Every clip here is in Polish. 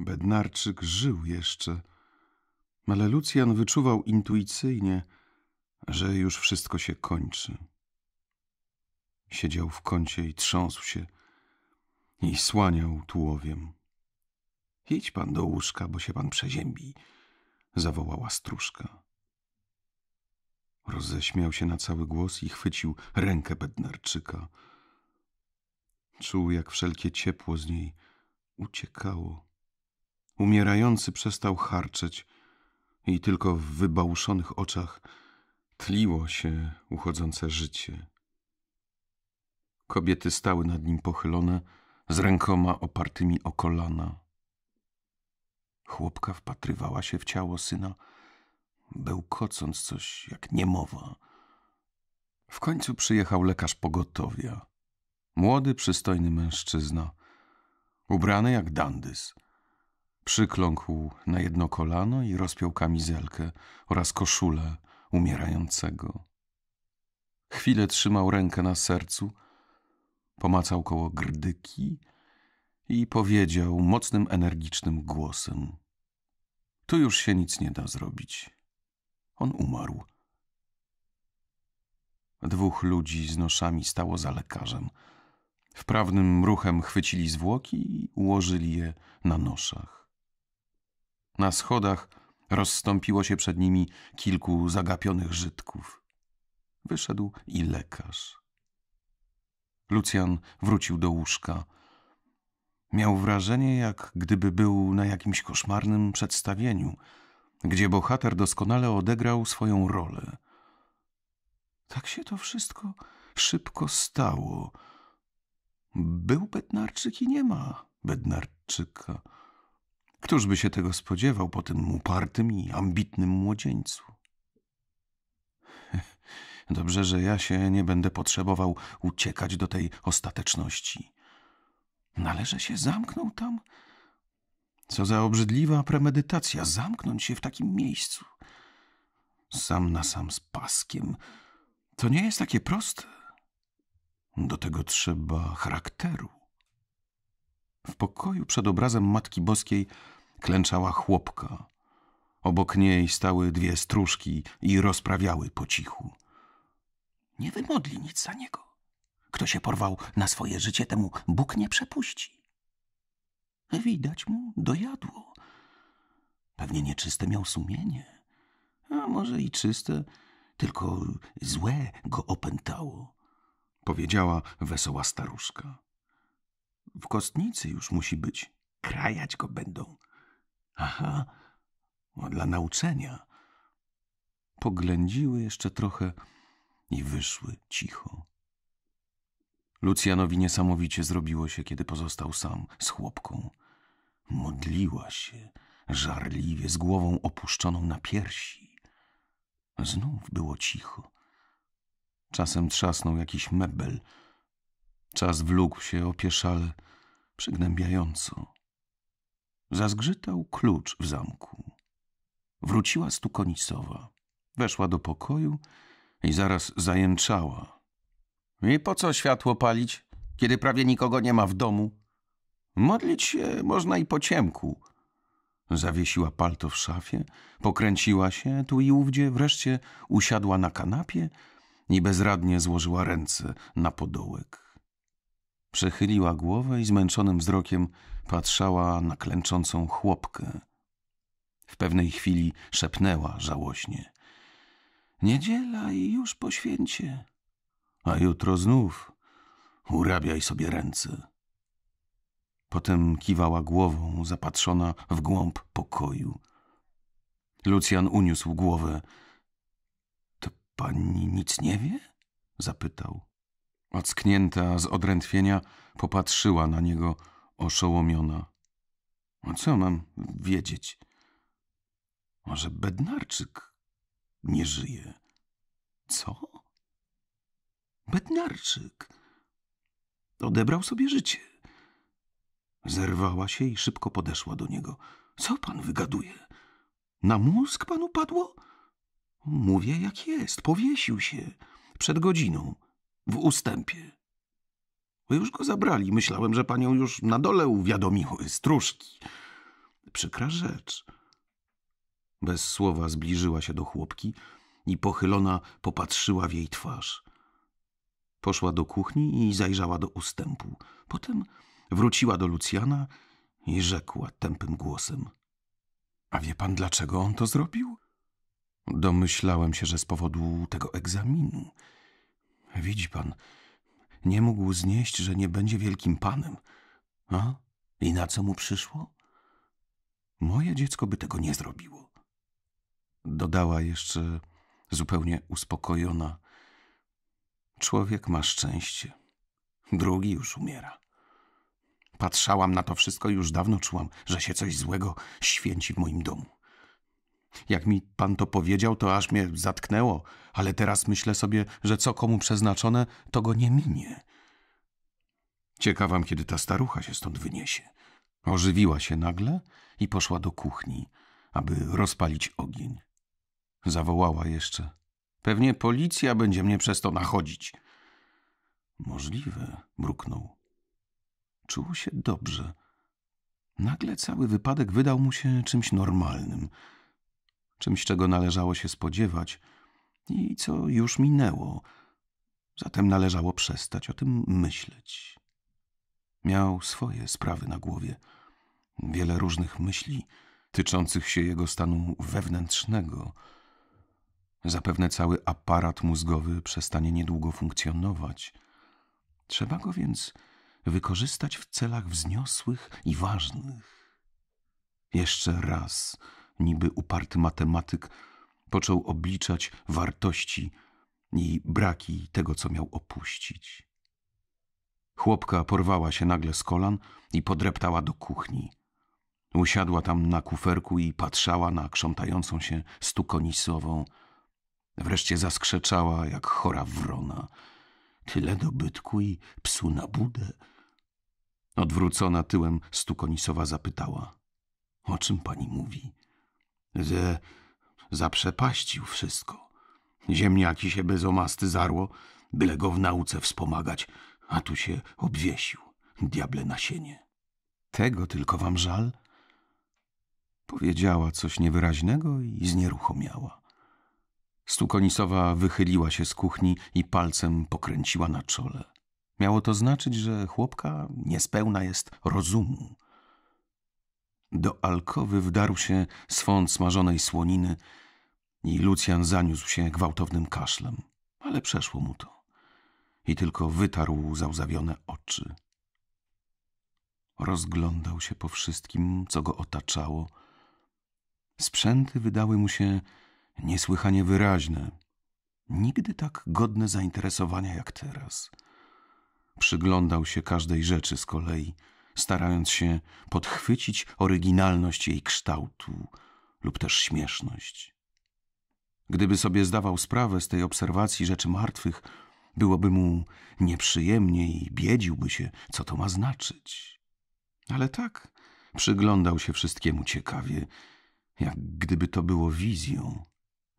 Bednarczyk żył jeszcze, ale Lucjan wyczuwał intuicyjnie, że już wszystko się kończy. Siedział w kącie i trząsł się i słaniał tułowiem. Idź pan do łóżka, bo się pan przeziębi, zawołała stróżka. Roześmiał się na cały głos i chwycił rękę Bednarczyka. Czuł, jak wszelkie ciepło z niej uciekało. Umierający przestał harczeć i tylko w wybałuszonych oczach tliło się uchodzące życie. Kobiety stały nad nim pochylone, z rękoma opartymi o kolana. Chłopka wpatrywała się w ciało syna, bełkocąc coś jak niemowa. W końcu przyjechał lekarz pogotowia. Młody, przystojny mężczyzna, ubrany jak dandys – Przykląkł na jedno kolano i rozpiął kamizelkę oraz koszulę umierającego. Chwilę trzymał rękę na sercu, pomacał koło grdyki i powiedział mocnym, energicznym głosem: Tu już się nic nie da zrobić. On umarł. Dwóch ludzi z noszami stało za lekarzem. Wprawnym ruchem chwycili zwłoki i ułożyli je na noszach. Na schodach rozstąpiło się przed nimi kilku zagapionych Żydków. Wyszedł i lekarz. Lucjan wrócił do łóżka. Miał wrażenie, jak gdyby był na jakimś koszmarnym przedstawieniu, gdzie bohater doskonale odegrał swoją rolę. Tak się to wszystko szybko stało. Był Bednarczyk i nie ma Bednarczyka. Któż by się tego spodziewał po tym upartym i ambitnym młodzieńcu? Dobrze, że ja się nie będę potrzebował uciekać do tej ostateczności. Należy się zamknął tam? Co za obrzydliwa premedytacja zamknąć się w takim miejscu. Sam na sam z paskiem. To nie jest takie proste. Do tego trzeba charakteru. W pokoju przed obrazem Matki Boskiej klęczała chłopka. Obok niej stały dwie stróżki i rozprawiały po cichu. Nie wymodli nic za niego. Kto się porwał na swoje życie, temu Bóg nie przepuści. Widać mu dojadło. Pewnie nieczyste miał sumienie, a może i czyste, tylko złe go opętało, powiedziała wesoła staruszka. W kostnicy już musi być, krajać go będą. Aha, dla nauczenia. Poględziły jeszcze trochę i wyszły cicho. Lucjanowi niesamowicie zrobiło się, kiedy pozostał sam z chłopką. Modliła się, żarliwie, z głową opuszczoną na piersi. Znów było cicho. Czasem trzasnął jakiś mebel. Czas wlókł się opieszale, przygnębiająco. Zazgrzytał klucz w zamku. Wróciła stukonicowa. Weszła do pokoju i zaraz zajęczała. I po co światło palić, kiedy prawie nikogo nie ma w domu? Modlić się można i po ciemku. Zawiesiła palto w szafie, pokręciła się tu i ówdzie, wreszcie usiadła na kanapie i bezradnie złożyła ręce na podołek. Przechyliła głowę i zmęczonym wzrokiem patrzała na klęczącą chłopkę. W pewnej chwili szepnęła żałośnie. Niedziela i już po święcie. A jutro znów. Urabiaj sobie ręce. Potem kiwała głową, zapatrzona w głąb pokoju. Lucjan uniósł głowę. To pani nic nie wie? zapytał. Ocknięta z odrętwienia popatrzyła na niego oszołomiona. A co mam wiedzieć? Może Bednarczyk nie żyje? Co? Bednarczyk odebrał sobie życie. Zerwała się i szybko podeszła do niego. Co pan wygaduje? Na mózg panu padło? Mówię jak jest, powiesił się przed godziną w ustępie. Już go zabrali. Myślałem, że panią już na dole uwiadomiły stróżki. Przykra rzecz. Bez słowa zbliżyła się do chłopki i pochylona popatrzyła w jej twarz. Poszła do kuchni i zajrzała do ustępu. Potem wróciła do Lucjana i rzekła tępym głosem. A wie pan, dlaczego on to zrobił? Domyślałem się, że z powodu tego egzaminu. Widzi pan, nie mógł znieść, że nie będzie wielkim panem. A? I na co mu przyszło? Moje dziecko by tego nie zrobiło. Dodała jeszcze zupełnie uspokojona. Człowiek ma szczęście. Drugi już umiera. Patrzałam na to wszystko i już dawno czułam, że się coś złego święci w moim domu. Jak mi pan to powiedział, to aż mnie zatknęło, ale teraz myślę sobie, że co komu przeznaczone, to go nie minie. Ciekawam, kiedy ta starucha się stąd wyniesie. Ożywiła się nagle i poszła do kuchni, aby rozpalić ogień. Zawołała jeszcze. Pewnie policja będzie mnie przez to nachodzić. Możliwe, mruknął. Czuł się dobrze. Nagle cały wypadek wydał mu się czymś normalnym – czymś czego należało się spodziewać i co już minęło. Zatem należało przestać o tym myśleć. Miał swoje sprawy na głowie, wiele różnych myśli tyczących się jego stanu wewnętrznego. Zapewne cały aparat mózgowy przestanie niedługo funkcjonować. Trzeba go więc wykorzystać w celach wzniosłych i ważnych. Jeszcze raz niby uparty matematyk, począł obliczać wartości i braki tego, co miał opuścić. Chłopka porwała się nagle z kolan i podreptała do kuchni. Usiadła tam na kuferku i patrzała na krzątającą się stukonisową. Wreszcie zaskrzeczała jak chora wrona. Tyle dobytku i psu na budę. Odwrócona tyłem stukonisowa zapytała. O czym pani mówi? że zaprzepaścił wszystko. Ziemniaki się bez omasty zarło, byle go w nauce wspomagać, a tu się obwiesił, diable nasienie. Tego tylko wam żal? Powiedziała coś niewyraźnego i znieruchomiała. Stukonisowa wychyliła się z kuchni i palcem pokręciła na czole. Miało to znaczyć, że chłopka niespełna jest rozumu. Do alkowy wdarł się swąd smażonej słoniny i Lucjan zaniósł się gwałtownym kaszlem, ale przeszło mu to i tylko wytarł załzawione oczy. Rozglądał się po wszystkim, co go otaczało. Sprzęty wydały mu się niesłychanie wyraźne, nigdy tak godne zainteresowania jak teraz. Przyglądał się każdej rzeczy z kolei – starając się podchwycić oryginalność jej kształtu lub też śmieszność. Gdyby sobie zdawał sprawę z tej obserwacji rzeczy martwych, byłoby mu nieprzyjemnie i biedziłby się, co to ma znaczyć. Ale tak, przyglądał się wszystkiemu ciekawie, jak gdyby to było wizją,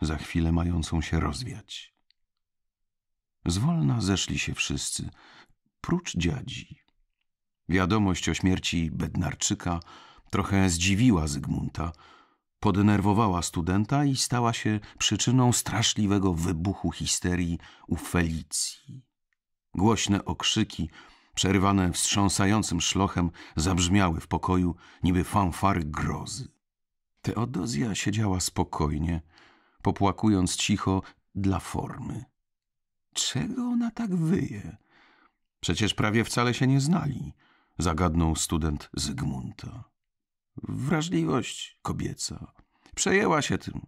za chwilę mającą się rozwiać. Zwolna zeszli się wszyscy, prócz dziadzi. Wiadomość o śmierci Bednarczyka trochę zdziwiła Zygmunta, poddenerwowała studenta i stała się przyczyną straszliwego wybuchu histerii u Felicji. Głośne okrzyki, przerywane wstrząsającym szlochem, zabrzmiały w pokoju niby fanfary grozy. Teodozja siedziała spokojnie, popłakując cicho dla formy. Czego ona tak wyje? Przecież prawie wcale się nie znali zagadnął student Zygmunta. Wrażliwość kobieca. Przejęła się tym.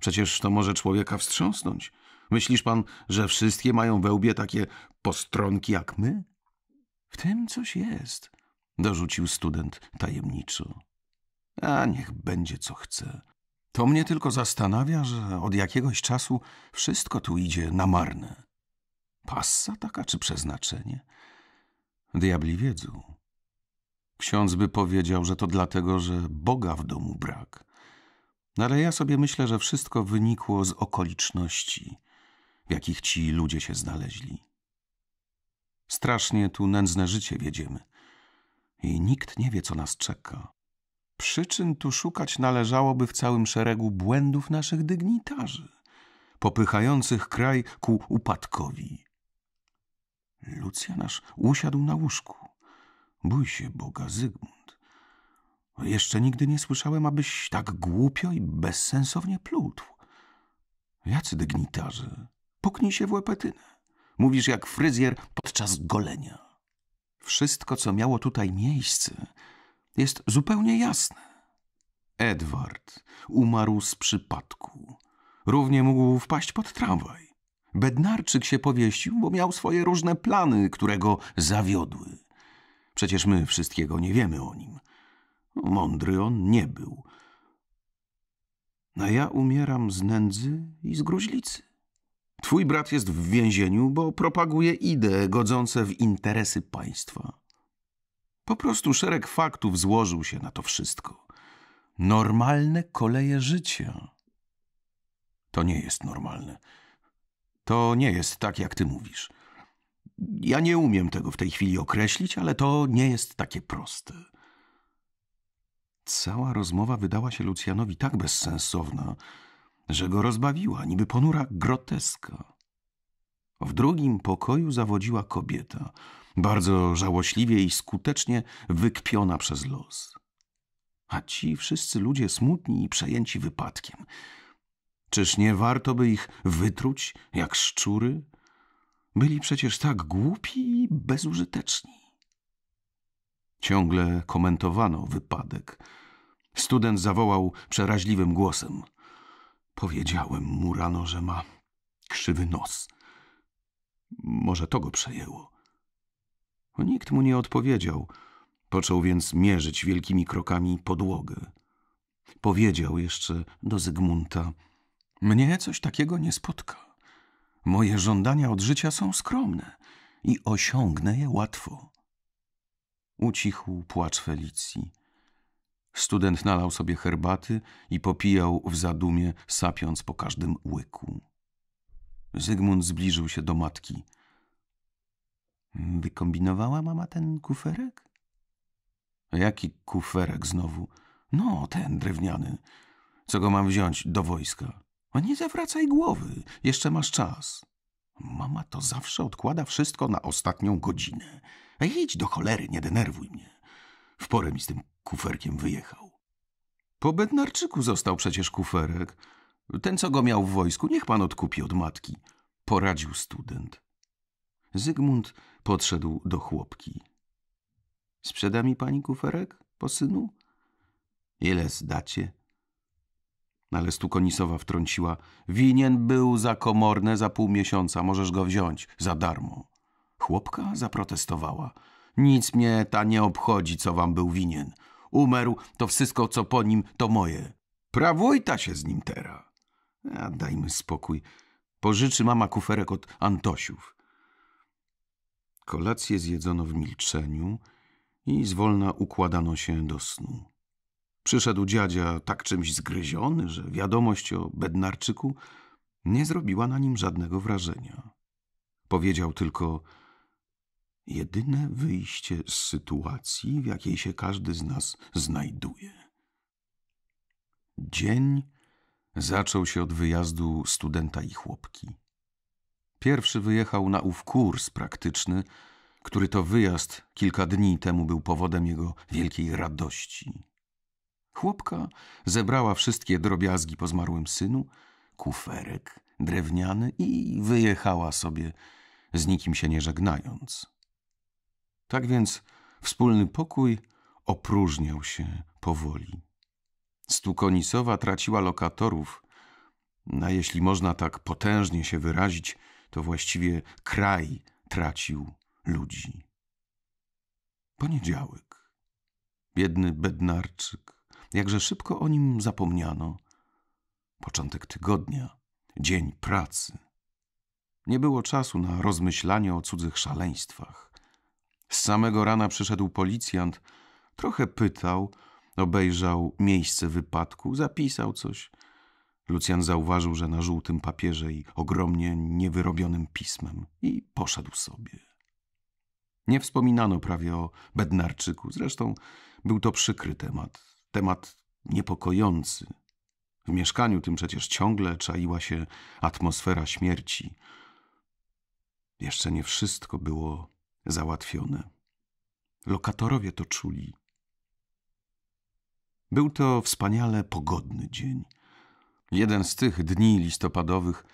Przecież to może człowieka wstrząsnąć. Myślisz pan, że wszystkie mają we łbie takie postronki jak my? W tym coś jest, dorzucił student tajemniczo. A niech będzie co chce. To mnie tylko zastanawia, że od jakiegoś czasu wszystko tu idzie na marne. Passa taka czy przeznaczenie? Diabli wiedzą. Ksiądz by powiedział, że to dlatego, że Boga w domu brak. No ale ja sobie myślę, że wszystko wynikło z okoliczności, w jakich ci ludzie się znaleźli. Strasznie tu nędzne życie wiedziemy i nikt nie wie, co nas czeka. Przyczyn tu szukać należałoby w całym szeregu błędów naszych dygnitarzy, popychających kraj ku upadkowi. Lucjanasz usiadł na łóżku. Bój się Boga, Zygmunt. Jeszcze nigdy nie słyszałem, abyś tak głupio i bezsensownie plutł. Jacy dygnitarze? Puknij się w łepetynę. Mówisz jak fryzjer podczas golenia. Wszystko, co miało tutaj miejsce, jest zupełnie jasne. Edward umarł z przypadku. Równie mógł wpaść pod tramwaj. Bednarczyk się powieścił, bo miał swoje różne plany, które go zawiodły. Przecież my wszystkiego nie wiemy o nim. Mądry on nie był. A no ja umieram z nędzy i z gruźlicy. Twój brat jest w więzieniu, bo propaguje idee godzące w interesy państwa. Po prostu szereg faktów złożył się na to wszystko. Normalne koleje życia. To nie jest normalne. To nie jest tak, jak ty mówisz. Ja nie umiem tego w tej chwili określić, ale to nie jest takie proste. Cała rozmowa wydała się Lucjanowi tak bezsensowna, że go rozbawiła, niby ponura groteska. W drugim pokoju zawodziła kobieta, bardzo żałośliwie i skutecznie wykpiona przez los. A ci wszyscy ludzie smutni i przejęci wypadkiem. Czyż nie warto by ich wytruć jak szczury? Byli przecież tak głupi i bezużyteczni. Ciągle komentowano wypadek. Student zawołał przeraźliwym głosem. Powiedziałem mu rano, że ma krzywy nos. Może to go przejęło. Nikt mu nie odpowiedział. Począł więc mierzyć wielkimi krokami podłogę. Powiedział jeszcze do Zygmunta: Mnie coś takiego nie spotka. Moje żądania od życia są skromne i osiągnę je łatwo. Ucichł płacz Felicji. Student nalał sobie herbaty i popijał w zadumie, sapiąc po każdym łyku. Zygmunt zbliżył się do matki. Wykombinowała mama ten kuferek? Jaki kuferek znowu? No, ten drewniany. Co go mam wziąć do wojska? A nie zawracaj głowy, jeszcze masz czas. Mama to zawsze odkłada wszystko na ostatnią godzinę. Ej, idź do cholery, nie denerwuj mnie. W porę mi z tym kuferkiem wyjechał. Po Bednarczyku został przecież kuferek. Ten, co go miał w wojsku, niech pan odkupi od matki. Poradził student. Zygmunt podszedł do chłopki. Sprzeda mi pani kuferek po synu? Ile zdacie? Ale Stukonisowa wtrąciła. Winien był za komorne za pół miesiąca, możesz go wziąć, za darmo. Chłopka zaprotestowała. Nic mnie ta nie obchodzi, co wam był winien. Umerł, to wszystko, co po nim, to moje. Prawujta się z nim tera. A dajmy spokój. Pożyczy mama kuferek od Antosiów. Kolację zjedzono w milczeniu i zwolna układano się do snu. Przyszedł dziadzia tak czymś zgryziony, że wiadomość o Bednarczyku nie zrobiła na nim żadnego wrażenia. Powiedział tylko: Jedyne wyjście z sytuacji, w jakiej się każdy z nas znajduje. Dzień zaczął się od wyjazdu studenta i chłopki. Pierwszy wyjechał na ów kurs praktyczny, który to wyjazd kilka dni temu był powodem jego wielkiej radości. Chłopka zebrała wszystkie drobiazgi po zmarłym synu, kuferek drewniany i wyjechała sobie, z nikim się nie żegnając. Tak więc wspólny pokój opróżniał się powoli. Stukonisowa traciła lokatorów, a jeśli można tak potężnie się wyrazić, to właściwie kraj tracił ludzi. Poniedziałek. Biedny bednarczyk Jakże szybko o nim zapomniano. Początek tygodnia, dzień pracy. Nie było czasu na rozmyślanie o cudzych szaleństwach. Z samego rana przyszedł policjant, trochę pytał, obejrzał miejsce wypadku, zapisał coś. Lucjan zauważył, że na żółtym papierze i ogromnie niewyrobionym pismem i poszedł sobie. Nie wspominano prawie o Bednarczyku, zresztą był to przykry temat temat niepokojący. W mieszkaniu tym przecież ciągle czaiła się atmosfera śmierci. Jeszcze nie wszystko było załatwione. Lokatorowie to czuli. Był to wspaniale pogodny dzień. Jeden z tych dni listopadowych,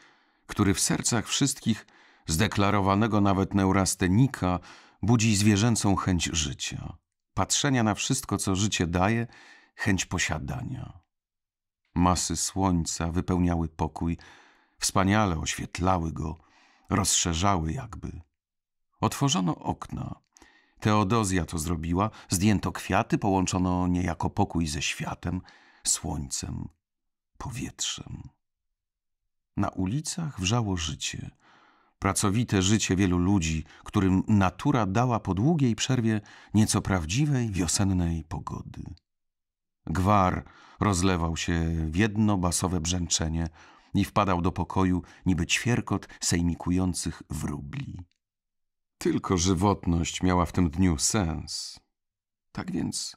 który w sercach wszystkich zdeklarowanego nawet neurastenika budzi zwierzęcą chęć życia, patrzenia na wszystko, co życie daje chęć posiadania. Masy słońca wypełniały pokój, wspaniale oświetlały go, rozszerzały jakby. Otworzono okna. Teodozja to zrobiła, zdjęto kwiaty, połączono niejako pokój ze światem, słońcem, powietrzem. Na ulicach wrzało życie, pracowite życie wielu ludzi, którym natura dała po długiej przerwie nieco prawdziwej wiosennej pogody. Gwar rozlewał się w jedno basowe brzęczenie i wpadał do pokoju niby ćwierkot sejmikujących wróbli. Tylko żywotność miała w tym dniu sens. Tak więc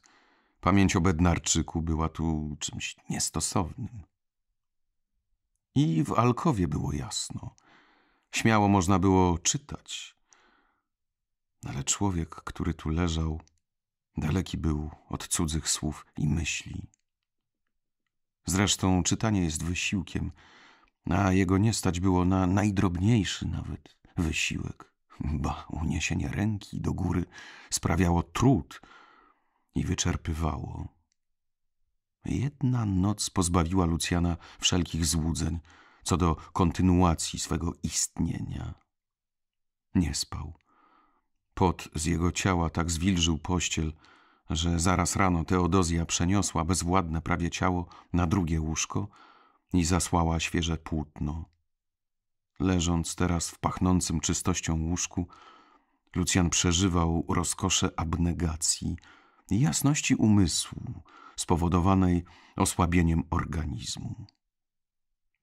pamięć o Bednarczyku była tu czymś niestosownym. I w alkowie było jasno. Śmiało można było czytać. Ale człowiek, który tu leżał, Daleki był od cudzych słów i myśli. Zresztą czytanie jest wysiłkiem, a jego nie stać było na najdrobniejszy nawet wysiłek. Ba, uniesienie ręki do góry sprawiało trud i wyczerpywało. Jedna noc pozbawiła Lucjana wszelkich złudzeń co do kontynuacji swego istnienia. Nie spał Pot z jego ciała tak zwilżył pościel, że zaraz rano Teodozja przeniosła bezwładne prawie ciało na drugie łóżko i zasłała świeże płótno. Leżąc teraz w pachnącym czystością łóżku, Lucjan przeżywał rozkosze abnegacji i jasności umysłu spowodowanej osłabieniem organizmu.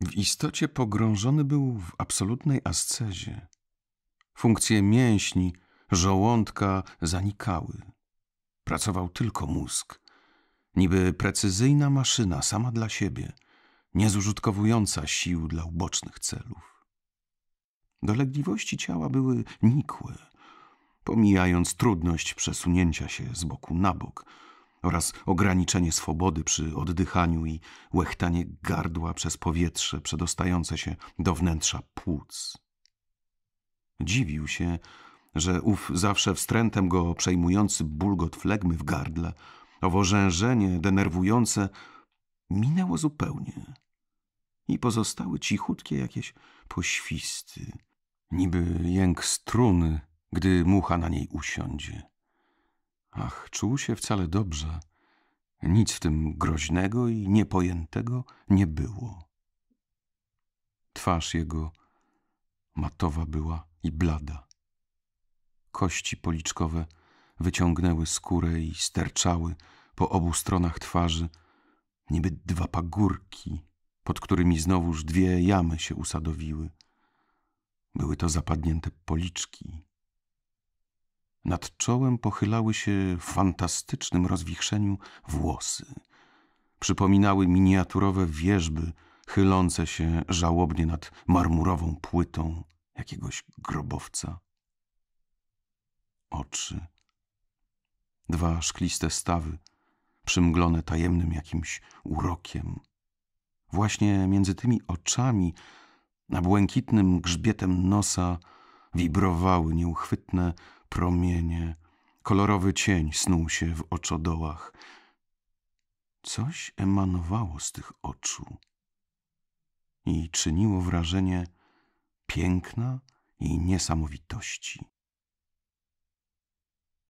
W istocie pogrążony był w absolutnej ascezie. Funkcje mięśni żołądka zanikały. Pracował tylko mózg, niby precyzyjna maszyna sama dla siebie, niezużytkowująca sił dla ubocznych celów. Dolegliwości ciała były nikłe, pomijając trudność przesunięcia się z boku na bok oraz ograniczenie swobody przy oddychaniu i łechtanie gardła przez powietrze przedostające się do wnętrza płuc. Dziwił się, że ów zawsze wstrętem go przejmujący bulgot flegmy w gardle, owo rzężenie denerwujące minęło zupełnie i pozostały cichutkie jakieś poświsty, niby jęk struny, gdy mucha na niej usiądzie. Ach, czuł się wcale dobrze. Nic w tym groźnego i niepojętego nie było. Twarz jego matowa była i blada. Kości policzkowe wyciągnęły skórę i sterczały po obu stronach twarzy, niby dwa pagórki, pod którymi znowuż dwie jamy się usadowiły. Były to zapadnięte policzki. Nad czołem pochylały się w fantastycznym rozwichrzeniu włosy. Przypominały miniaturowe wieżby chylące się żałobnie nad marmurową płytą jakiegoś grobowca oczy. Dwa szkliste stawy, przymglone tajemnym jakimś urokiem. Właśnie między tymi oczami, na błękitnym grzbietem nosa, wibrowały nieuchwytne promienie. Kolorowy cień snuł się w oczodołach. Coś emanowało z tych oczu i czyniło wrażenie piękna i niesamowitości.